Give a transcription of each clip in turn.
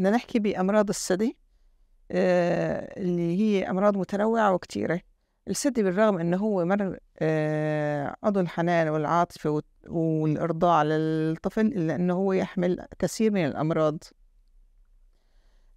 بدنا نحكي بأمراض الثدي آه، اللي هي أمراض متنوعة وكتيرة الثدي بالرغم إنه هو مر آه، عضو الحنان والعاطفة والإرضاع للطفل إلا إنه هو يحمل كثير من الأمراض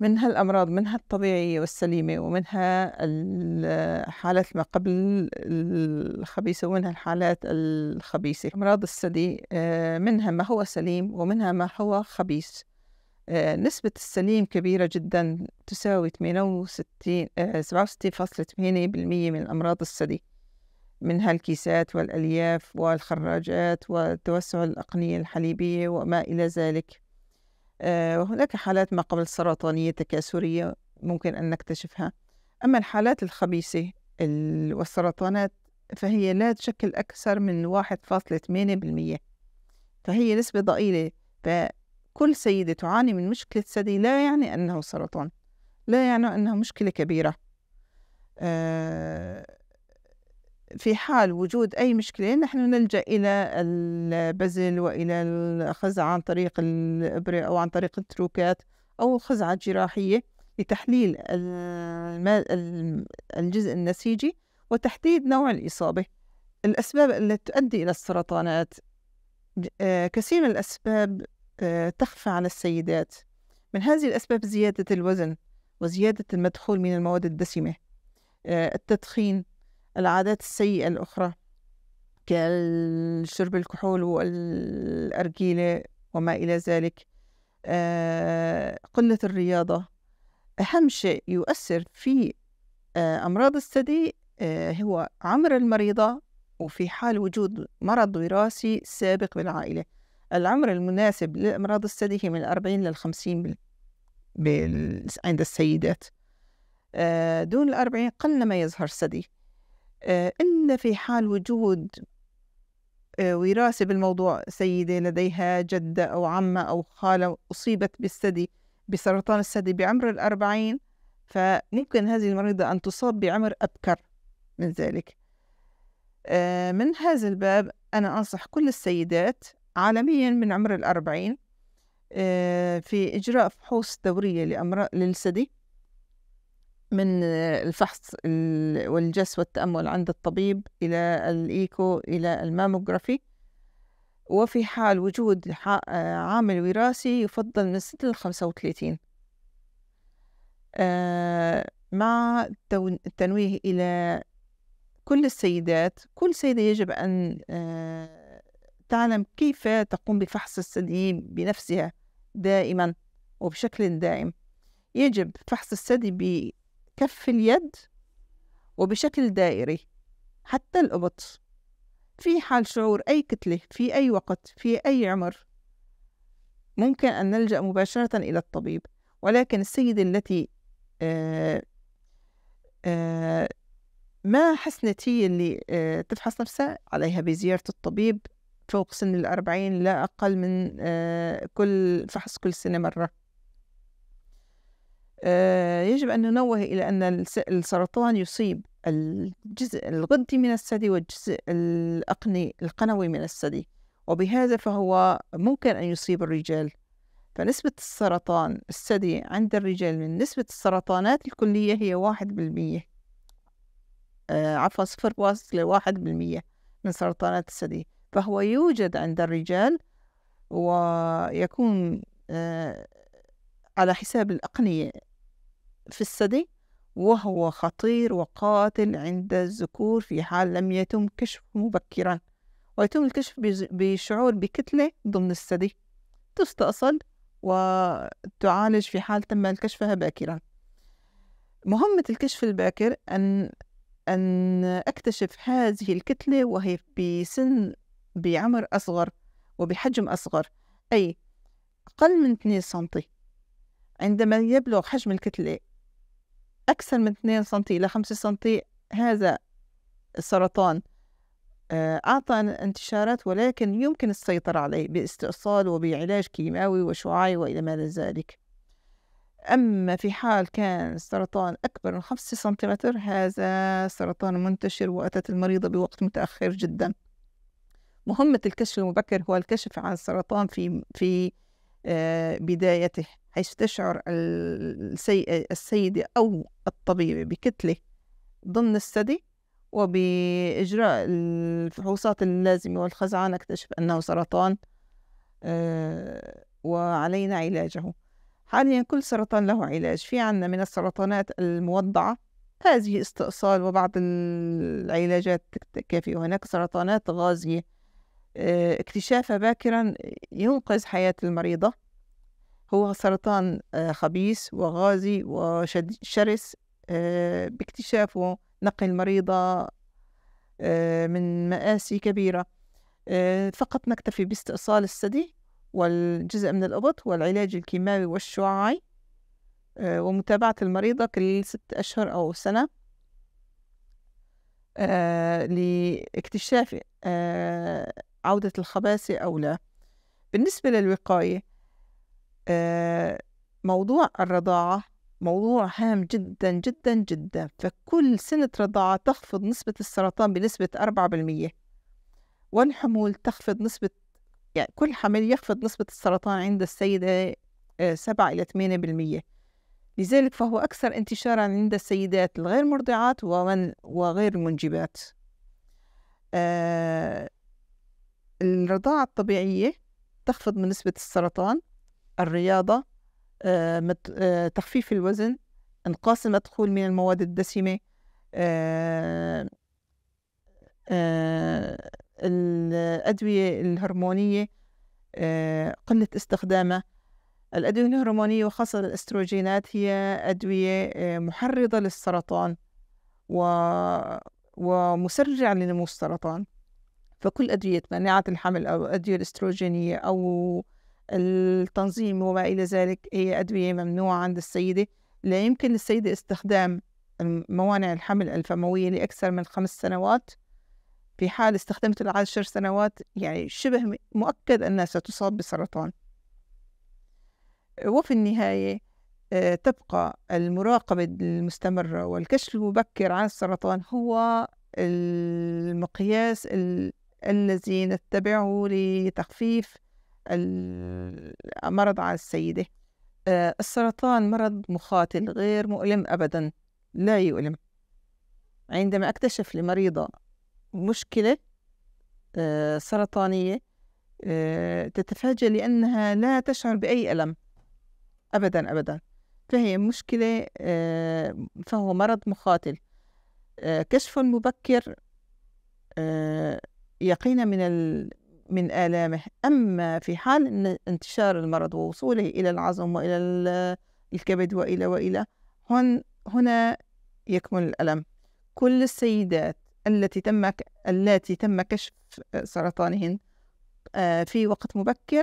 من هالأمراض منها الطبيعية والسليمة ومنها الحالات ما قبل الخبيثة ومنها الحالات الخبيثة أمراض الثدي آه، منها ما هو سليم ومنها ما هو خبيث آه، نسبة السليم كبيرة جدا تساوي 68 67.8% آه، من أمراض الثدي منها الكيسات والألياف والخراجات وتوسع الأقنية الحليبية وما إلى ذلك آه، وهناك حالات ما قبل سرطانية تكاثرية ممكن أن نكتشفها أما الحالات الخبيثة والسرطانات فهي لا تشكل أكثر من 1.8% فهي نسبة ضئيلة كل سيدة تعاني من مشكلة ثدي لا يعني أنه سرطان لا يعني أنه مشكلة كبيرة آه، في حال وجود أي مشكلة نحن نلجأ إلى البزل وإلى الخزعة عن طريق الإبرة أو عن طريق التروكات أو الخزعة الجراحية لتحليل الجزء النسيجي وتحديد نوع الإصابة الأسباب التي تؤدي إلى السرطانات آه، كثير من الأسباب آه، تخفى على السيدات من هذه الأسباب زيادة الوزن وزيادة المدخول من المواد الدسمة آه، التدخين العادات السيئة الأخرى كالشرب الكحول والأرجيلة وما إلى ذلك آه، قلة الرياضة أهم شيء يؤثر في أمراض الثدي هو عمر المريضة وفي حال وجود مرض وراثي سابق بالعائلة العمر المناسب لأمراض الثدي هي من 40 لل 50 بال... بال... عند السيدات آه، دون الأربعين قل ما يظهر ثدي إلا آه، في حال وجود آه، وراثة بالموضوع سيدة لديها جدة أو عمة أو خالة أصيبت بالثدي بسرطان الثدي بعمر الأربعين فممكن هذه المريضة أن تصاب بعمر أبكر من ذلك من هذا الباب أنا أنصح كل السيدات عالميا من عمر الأربعين آه، في إجراء فحوص دورية لأمراض للثدي من آه، الفحص والجس والتأمل عند الطبيب إلى الإيكو إلى الماموغرافي وفي حال وجود آه، عامل وراثي يفضل من الستة للخمسة وثلاثين مع التنويه إلى كل السيدات كل سيدة يجب أن تعلم كيف تقوم بفحص الثدي بنفسها دائما وبشكل دائم يجب فحص الثدي بكف اليد وبشكل دائري حتى الإبط في حال شعور أي كتلة في أي وقت في أي عمر ممكن أن نلجأ مباشرة إلى الطبيب ولكن السيدة التي آه، آه، ما حسنت هي اللي آه، تفحص نفسها عليها بزيارة الطبيب فوق سن الأربعين لا أقل من آه، كل فحص كل سنة مرة آه، يجب أن ننوه إلى أن السرطان يصيب الجزء الغدي من الثدي والجزء الأقني القنوي من الثدي وبهذا فهو ممكن أن يصيب الرجال فنسبة السرطان الثدي عند الرجال من نسبة السرطانات الكلية هي واحد بالمية آه، عفوا صفر واحد بالمية من سرطانات الثدي فهو يوجد عند الرجال ويكون آه، على حساب الأقنية في الثدي وهو خطير وقاتل عند الذكور في حال لم يتم كشفه مبكرا ويتم الكشف بشعور بكتلة ضمن الثدي تستأصل وتعالج في حال تم الكشفها باكرا مهمة الكشف الباكر أن أن أكتشف هذه الكتلة وهي بسن بعمر أصغر وبحجم أصغر أي أقل من 2 سم عندما يبلغ حجم الكتلة أكثر من 2 سم إلى 5 سم هذا السرطان آه، أعطى انتشارات ولكن يمكن السيطرة عليه باستئصال وبعلاج كيماوي وشعاعي وإلى ما ذلك أما في حال كان السرطان أكبر من 5 سنتيمتر هذا سرطان منتشر وأتت المريضة بوقت متأخر جدا مهمة الكشف المبكر هو الكشف عن السرطان في في آه، بدايته حيث تشعر السيدة أو الطبيبة بكتلة ضمن الثدي وبإجراء الفحوصات اللازمة والخزعة نكتشف أنه سرطان آه، وعلينا علاجه حاليا كل سرطان له علاج في عنا من السرطانات الموضعة هذه استئصال وبعض العلاجات تكتفي وهناك سرطانات غازية آه، اكتشافه باكرا ينقذ حياة المريضة هو سرطان آه، خبيث وغازي وشرس آه، باكتشافه نقي المريضة من مآسي كبيرة فقط نكتفي باستئصال الثدي والجزء من القبط والعلاج الكيماوي والشعاعي ومتابعة المريضة كل ست أشهر أو سنة آه، لاكتشاف آه، عودة الخباثة أو لا بالنسبة للوقاية آه، موضوع الرضاعة موضوع هام جدا جدا جدا فكل سنة رضاعة تخفض نسبة السرطان بنسبة 4% والحمول تخفض نسبة يعني كل حمل يخفض نسبة السرطان عند السيدة 7 إلى 8% لذلك فهو أكثر انتشارا عند السيدات الغير مرضعات ومن وغير المنجبات آه الرضاعة الطبيعية تخفض من نسبة السرطان الرياضة آه مت... آه تخفيف الوزن انقاص المدخول من المواد الدسمة آه، آه، الأدوية الهرمونية آه، قلة استخدامها الأدوية الهرمونية وخاصة الأستروجينات هي أدوية آه، محرضة للسرطان و... ومسرعة لنمو السرطان فكل أدوية مناعة الحمل أو الأدوية الأستروجينية أو التنظيم وما إلى ذلك هي أدوية ممنوعة عند السيدة لا يمكن للسيدة استخدام موانع الحمل الفموية لأكثر من خمس سنوات في حال استخدمت العشر سنوات يعني شبه مؤكد أنها ستصاب بسرطان وفي النهاية آه، تبقى المراقبة المستمرة والكشف المبكر عن السرطان هو المقياس الذي نتبعه لتخفيف المرض على السيدة آه، السرطان مرض مخاطل غير مؤلم أبدا لا يؤلم عندما أكتشف لمريضة مشكلة آه، سرطانية تتفاجأ لأنها لا تشعر بأي ألم أبدا أبدا فهي مشكلة آه، فهو مرض مقاتل آه، كشف مبكر آه، يقينا من ال... من آلامه أما في حال انتشار المرض ووصوله إلى العظم وإلى الكبد وإلى وإلى هن هنا يكمن الألم كل السيدات التي تم التي تم كشف سرطانهن في وقت مبكر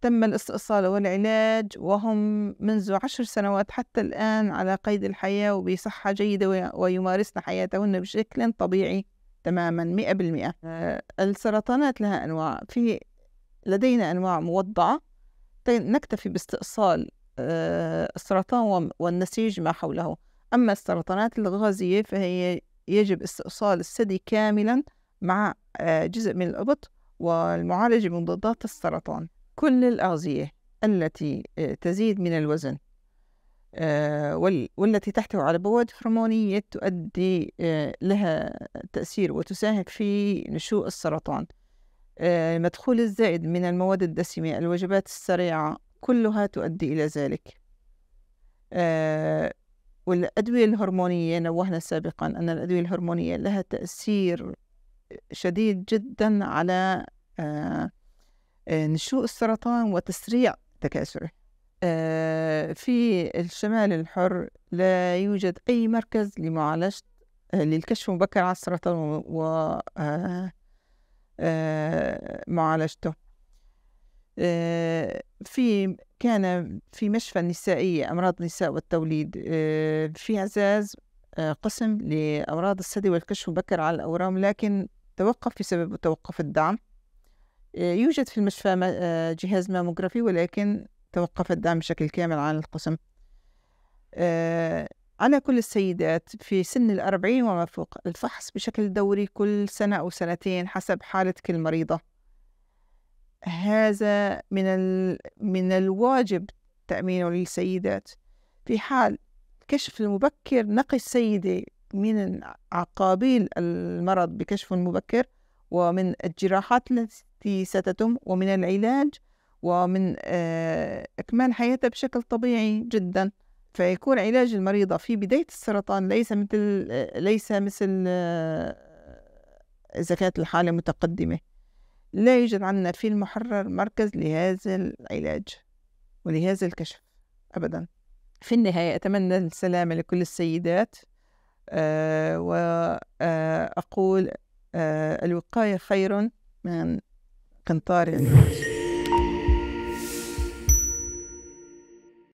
تم الاستئصال والعلاج وهم منذ عشر سنوات حتى الآن على قيد الحياة وبصحة جيدة ويمارسن حياتهن بشكل طبيعي تماما مئة بالمئة آه، السرطانات لها أنواع في لدينا أنواع موضعة نكتفي باستئصال آه، السرطان والنسيج ما حوله أما السرطانات الغازية فهي يجب استئصال الثدي كاملا مع آه، جزء من الإبط والمعالجة من السرطان كل الأغذية التي آه، تزيد من الوزن آه، والتي تحتوي على بوادر هرمونية تؤدي آه، لها تأثير وتساهم في نشوء السرطان المدخول الزائد من المواد الدسمة الوجبات السريعة كلها تؤدي إلى ذلك والأدوية الهرمونية نوهنا سابقا أن الأدوية الهرمونية لها تأثير شديد جدا على آه، نشوء السرطان وتسريع تكاثره آه، في الشمال الحر لا يوجد أي مركز لمعالجة آه، للكشف المبكر على السرطان و معالجته في كان في مشفى النسائية أمراض النساء والتوليد في عزاز قسم لأمراض الثدي والكشف المبكر على الأورام لكن توقف بسبب توقف الدعم يوجد في المشفى آه، جهاز ماموغرافي ولكن توقف الدعم بشكل كامل عن القسم آه، على كل السيدات في سن الأربعين وما فوق الفحص بشكل دوري كل سنة أو سنتين حسب حالة كل مريضة هذا من, ال... من الواجب تأمينه للسيدات في حال الكشف المبكر نقي السيدة من عقابيل المرض بكشف مبكر ومن الجراحات التي التي ستتم ومن العلاج ومن آه، إكمال حياتها بشكل طبيعي جدا فيكون علاج المريضة في بداية السرطان ليس مثل آه، ليس مثل إذا آه، كانت الحالة متقدمة لا يوجد عندنا في المحرر مركز لهذا العلاج ولهذا الكشف أبدا في النهاية أتمنى السلامة لكل السيدات أه وأقول أه الوقاية خير من cantar